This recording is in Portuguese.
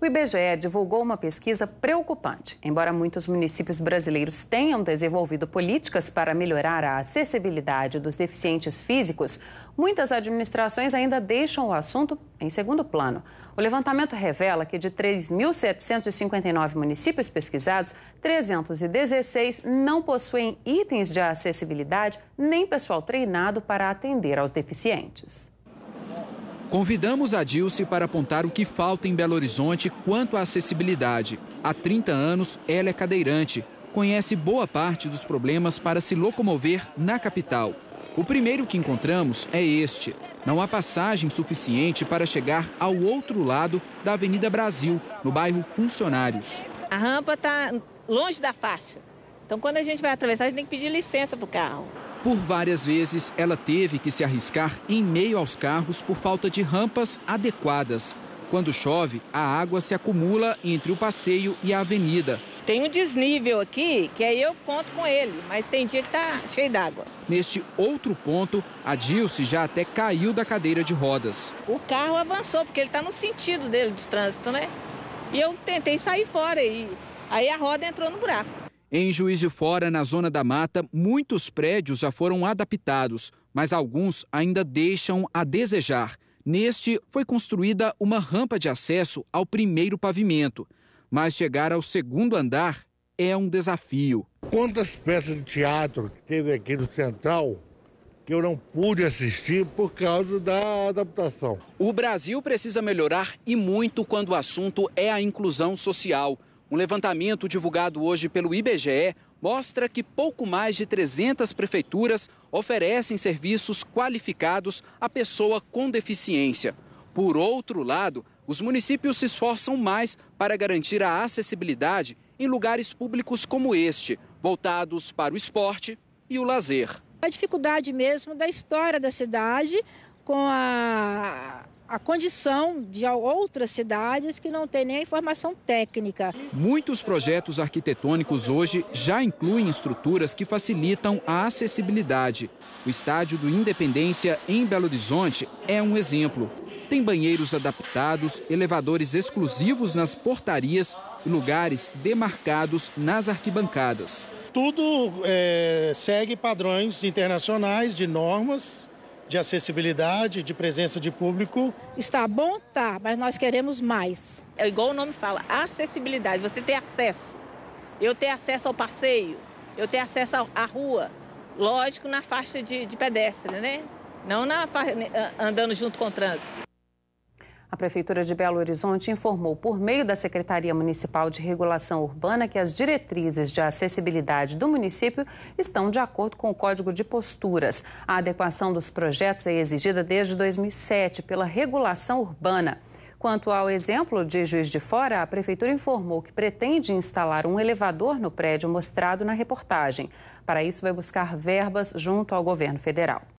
O IBGE divulgou uma pesquisa preocupante. Embora muitos municípios brasileiros tenham desenvolvido políticas para melhorar a acessibilidade dos deficientes físicos, muitas administrações ainda deixam o assunto em segundo plano. O levantamento revela que de 3.759 municípios pesquisados, 316 não possuem itens de acessibilidade nem pessoal treinado para atender aos deficientes. Convidamos a Dilce para apontar o que falta em Belo Horizonte quanto à acessibilidade. Há 30 anos, ela é cadeirante, conhece boa parte dos problemas para se locomover na capital. O primeiro que encontramos é este. Não há passagem suficiente para chegar ao outro lado da Avenida Brasil, no bairro Funcionários. A rampa está longe da faixa. Então, quando a gente vai atravessar, a gente tem que pedir licença para o carro. Por várias vezes, ela teve que se arriscar em meio aos carros por falta de rampas adequadas. Quando chove, a água se acumula entre o passeio e a avenida. Tem um desnível aqui que aí eu conto com ele, mas tem dia que está cheio d'água. Neste outro ponto, a Dilce já até caiu da cadeira de rodas. O carro avançou, porque ele está no sentido dele de trânsito, né? E eu tentei sair fora e aí a roda entrou no buraco. Em Juiz de Fora, na Zona da Mata, muitos prédios já foram adaptados, mas alguns ainda deixam a desejar. Neste, foi construída uma rampa de acesso ao primeiro pavimento, mas chegar ao segundo andar é um desafio. Quantas peças de teatro que teve aqui no Central que eu não pude assistir por causa da adaptação. O Brasil precisa melhorar e muito quando o assunto é a inclusão social. Um levantamento divulgado hoje pelo IBGE mostra que pouco mais de 300 prefeituras oferecem serviços qualificados à pessoa com deficiência. Por outro lado, os municípios se esforçam mais para garantir a acessibilidade em lugares públicos como este, voltados para o esporte e o lazer. A dificuldade mesmo da história da cidade com a a condição de outras cidades que não têm nem a informação técnica. Muitos projetos arquitetônicos hoje já incluem estruturas que facilitam a acessibilidade. O estádio do Independência, em Belo Horizonte, é um exemplo. Tem banheiros adaptados, elevadores exclusivos nas portarias e lugares demarcados nas arquibancadas. Tudo é, segue padrões internacionais de normas de acessibilidade, de presença de público. Está bom? Tá, mas nós queremos mais. É igual o nome fala, acessibilidade, você ter acesso. Eu ter acesso ao passeio, eu ter acesso à rua. Lógico, na faixa de, de pedestre, né? Não na faixa, andando junto com o trânsito. A Prefeitura de Belo Horizonte informou, por meio da Secretaria Municipal de Regulação Urbana, que as diretrizes de acessibilidade do município estão de acordo com o Código de Posturas. A adequação dos projetos é exigida desde 2007 pela regulação urbana. Quanto ao exemplo de Juiz de Fora, a Prefeitura informou que pretende instalar um elevador no prédio mostrado na reportagem. Para isso, vai buscar verbas junto ao governo federal.